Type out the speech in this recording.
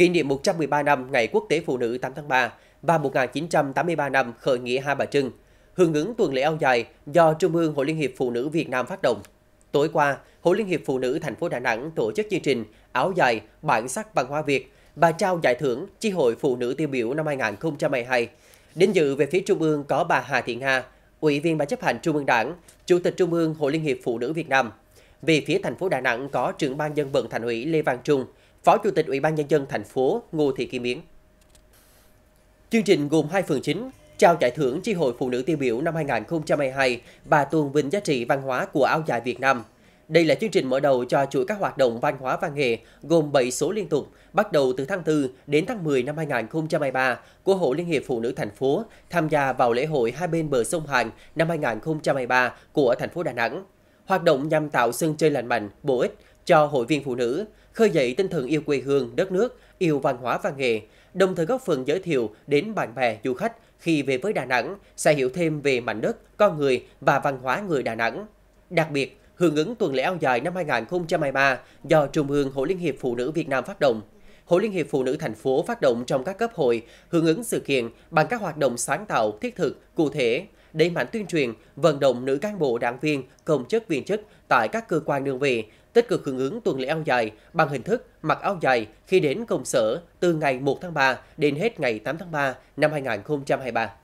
kỷ niệm 113 năm Ngày Quốc tế Phụ nữ 8 tháng 3 và 1983 năm khởi nghĩa Hai Bà Trưng, hưởng ứng tuần lễ áo dài do Trung ương Hội Liên hiệp Phụ nữ Việt Nam phát động. Tối qua, Hội Liên hiệp Phụ nữ thành phố Đà Nẵng tổ chức chương trình Áo dài, bản sắc văn hóa Việt và trao giải thưởng Chi hội Phụ nữ tiêu biểu năm 2022. Đến dự về phía Trung ương có bà Hà Thị Nga, Ủy viên Ban chấp hành Trung ương Đảng, Chủ tịch Trung ương Hội Liên hiệp Phụ nữ Việt Nam. Về phía thành phố Đà Nẵng có trưởng ban dân vận thành ủy Lê Văn Trung, Phó Chủ tịch Ủy ban Nhân dân thành phố Ngô Thị Kim Yến. Chương trình gồm hai phần chính, trao giải thưởng Tri hội Phụ nữ tiêu biểu năm 2022 và tuôn vinh giá trị văn hóa của áo dài Việt Nam. Đây là chương trình mở đầu cho chuỗi các hoạt động văn hóa văn nghệ gồm 7 số liên tục, bắt đầu từ tháng 4 đến tháng 10 năm 2023 của Hội Liên hiệp Phụ nữ thành phố tham gia vào lễ hội hai bên bờ sông Hàn năm 2023 của thành phố Đà Nẵng. Hoạt động nhằm tạo sân chơi lành mạnh, bổ ích cho hội viên phụ nữ, khơi dậy tinh thần yêu quê hương, đất nước, yêu văn hóa và nghề đồng thời góp phần giới thiệu đến bạn bè du khách khi về với Đà Nẵng sẽ hiểu thêm về mảnh đất, con người và văn hóa người Đà Nẵng. Đặc biệt, hưởng ứng tuần lễ áo dài năm 2023 do Trung ương Hội Liên hiệp Phụ nữ Việt Nam phát động. Hội Liên hiệp Phụ nữ thành phố phát động trong các cấp hội hưởng ứng sự kiện bằng các hoạt động sáng tạo, thiết thực, cụ thể, đẩy mạnh tuyên truyền, vận động nữ cán bộ đảng viên, công chức viên chức tại các cơ quan đơn vị, tích cực hưởng ứng tuần lễ áo dài bằng hình thức mặc áo dài khi đến công sở từ ngày 1 tháng 3 đến hết ngày 8 tháng 3 năm 2023.